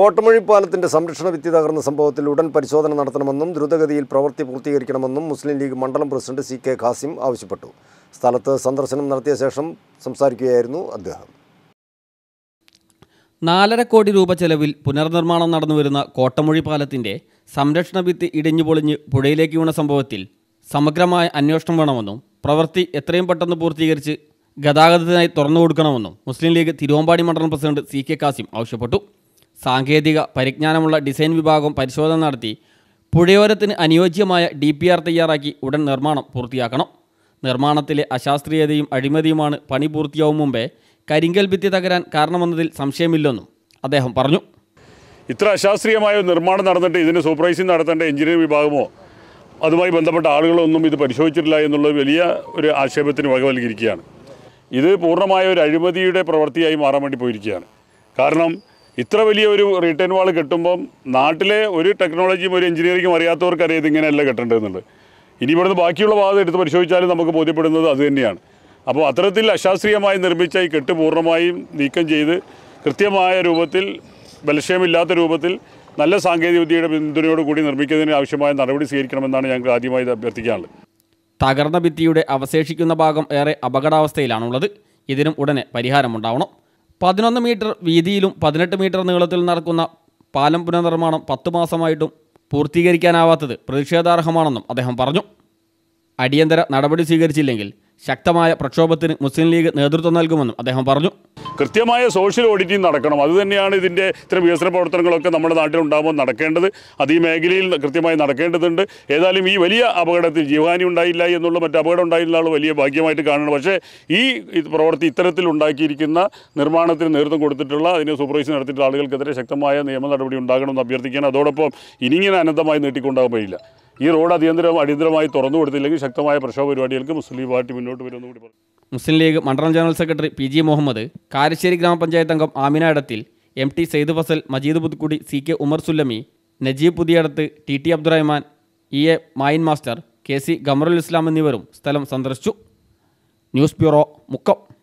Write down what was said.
കോട്ടമൊഴി പാലത്തിന്റെ സംരക്ഷണ വിത്തി തകർന്ന സംഭവത്തിൽ ഉടൻ പരിശോധന നടത്തണമെന്നും ദ്രുതഗതിയിൽ പ്രവൃത്തി പൂർത്തീകരിക്കണമെന്നും മുസ്ലിം ലീഗ് മണ്ഡലം പ്രസിഡന്റ് സി കെ ഖാസിം ആവശ്യപ്പെട്ടു സ്ഥലത്ത് സന്ദർശനം നടത്തിയ ശേഷം സംസാരിക്കുകയായിരുന്നു അദ്ദേഹം നാലര കോടി രൂപ ചെലവിൽ പുനർനിർമ്മാണം നടന്നുവരുന്ന കോട്ടമൊഴി പാലത്തിന്റെ സംരക്ഷണ ഭിത്തി ഇടിഞ്ഞു പൊളിഞ്ഞ് പുഴയിലേക്ക് വീണ സംഭവത്തിൽ സമഗ്രമായ അന്വേഷണം വേണമെന്നും പ്രവൃത്തി എത്രയും പെട്ടെന്ന് പൂർത്തീകരിച്ച് ഗതാഗതത്തിനായി തുറന്നു കൊടുക്കണമെന്നും മുസ്ലിം ലീഗ് തിരുവമ്പാടി മണ്ഡലം പ്രസിഡന്റ് സി കെ കാസിം ആവശ്യപ്പെട്ടു സാങ്കേതിക പരിജ്ഞാനമുള്ള ഡിസൈൻ വിഭാഗം പരിശോധന നടത്തി പുഴയോരത്തിന് അനുയോജ്യമായ ഡി പി ആർ തയ്യാറാക്കി ഉടൻ നിർമ്മാണം പൂർത്തിയാക്കണം നിർമ്മാണത്തിലെ അശാസ്ത്രീയതയും അഴിമതിയുമാണ് പണി പൂർത്തിയാവും മുമ്പേ കരിങ്കൽ ഭിത്തി തകരാൻ കാരണമെന്നതിൽ സംശയമില്ലെന്നും അദ്ദേഹം പറഞ്ഞു ഇത്ര അശാസ്ത്രീയമായ നിർമ്മാണം നടന്നിട്ട് ഇതിന് സൂപ്പർവൈസിംഗ് നടത്തേണ്ട എഞ്ചിനീയറിംഗ് വിഭാഗമോ അതുമായി ബന്ധപ്പെട്ട ആളുകളൊന്നും ഇത് പരിശോധിച്ചിട്ടില്ല എന്നുള്ളത് വലിയ ഒരു ആക്ഷേപത്തിന് വകവൽക്കരിക്കുകയാണ് ഇത് പൂർണ്ണമായ ഒരു അഴിമതിയുടെ പ്രവൃത്തിയായി മാറാൻ വേണ്ടി പോയിരിക്കുകയാണ് കാരണം ഇത്ര വലിയ ഒരു റീട്ടേൺ വാൾ കിട്ടുമ്പം നാട്ടിലെ ഒരു ടെക്നോളജിയും ഒരു എഞ്ചിനീയറിംഗും അറിയാത്തവർക്കറിയാം ഇതിങ്ങനെയല്ല കെട്ടേണ്ടതെന്നുള്ളത് ഇനി ഇവിടുന്ന് ബാക്കിയുള്ള ഭാഗം എടുത്ത് പരിശോധിച്ചാലും നമുക്ക് ബോധ്യപ്പെടുന്നത് അതുതന്നെയാണ് അപ്പോൾ അത്തരത്തിൽ അശാസ്ത്രീയമായി നിർമ്മിച്ച ഈ കെട്ട് പൂർണ്ണമായും നീക്കം ചെയ്ത് കൃത്യമായ രൂപത്തിൽ ബലക്ഷയമില്ലാത്ത രൂപത്തിൽ നല്ല സാങ്കേതികവിദ്യയുടെ പിന്തുണയോട് കൂടി നിർമ്മിക്കുന്നതിന് ആവശ്യമായ നടപടി സ്വീകരിക്കണമെന്നാണ് ഞങ്ങൾ ആദ്യമായി അഭ്യർത്ഥിക്കാനുള്ളത് തകർന്ന ഭിത്തിയുടെ അവശേഷിക്കുന്ന ഭാഗം ഏറെ അപകടാവസ്ഥയിലാണുള്ളത് ഇതിനും ഉടനെ പരിഹാരമുണ്ടാവണം പതിനൊന്ന് മീറ്റർ വീതിയിലും പതിനെട്ട് മീറ്റർ നീളത്തിൽ നടക്കുന്ന പാലം പുനർനിർമ്മാണം പത്ത് മാസമായിട്ടും പൂർത്തീകരിക്കാനാവാത്തത് പ്രതിഷേധാർഹമാണെന്നും അദ്ദേഹം പറഞ്ഞു അടിയന്തര നടപടി സ്വീകരിച്ചില്ലെങ്കിൽ ശക്തമായ പ്രക്ഷോഭത്തിന് മുസ്ലിം ലീഗ് നേതൃത്വം നൽകുമെന്നും അദ്ദേഹം പറഞ്ഞു കൃത്യമായ സോഷ്യൽ ഓഡിറ്റിംഗ് നടക്കണം അത് തന്നെയാണ് ഇതിൻ്റെ ഇത്തരം വികസന പ്രവർത്തനങ്ങളൊക്കെ നമ്മുടെ നാട്ടിൽ ഉണ്ടാകുമ്പോൾ നടക്കേണ്ടത് അത് ഈ മേഖലയിൽ കൃത്യമായി നടക്കേണ്ടതുണ്ട് ഏതായാലും ഈ വലിയ അപകടത്തിൽ ജീവഹാനി ഉണ്ടായില്ല എന്നുള്ള മറ്റു അപകടം ഉണ്ടായില്ല വലിയ ഭാഗ്യമായിട്ട് കാണണം പക്ഷേ ഈ പ്രവൃത്തി ഇത്തരത്തിൽ ഉണ്ടാക്കിയിരിക്കുന്ന നിർമ്മാണത്തിന് നേതൃത്വം കൊടുത്തിട്ടുള്ള അതിനെ സൂപ്പർവൈസ് നടത്തിയിട്ടുള്ള ആളുകൾക്കെതിരെ ശക്തമായ നിയമ നടപടി ഉണ്ടാകണമെന്ന് അഭ്യർത്ഥിക്കാൻ അതോടൊപ്പം ഇനിങ്ങനെ അനന്തമായി നീട്ടിക്കൊണ്ടാകാൻ ഈ റോഡ് അടിയന്തരം അടിയന്തരമായി തുറന്നു കൊടുത്തില്ലെങ്കിൽ ശക്തമായ പ്രക്ഷോഭ പരിപാടികൾക്ക് മുസ്ലിം ലീഗ് പാർട്ടി മുന്നോട്ട് വരുമെന്ന് കൂടി പറഞ്ഞു മുസ്ലിം ലീഗ് മണ്ഡലം general secretary P G Muhammad Karassery ഗ്രാമപഞ്ചായത്ത് അംഗം Amina Idathil M T Sayed Fasal Majeed Puthukkudi C K Umar Sullami Najeeb Puthiyadath T T Abdurahman E A Mayin master K C Gamarul Islam എന്നിവരും സ്ഥലം സന്ദർശിച്ചു ന്യൂസ് ബ്യൂറോ മുക്കം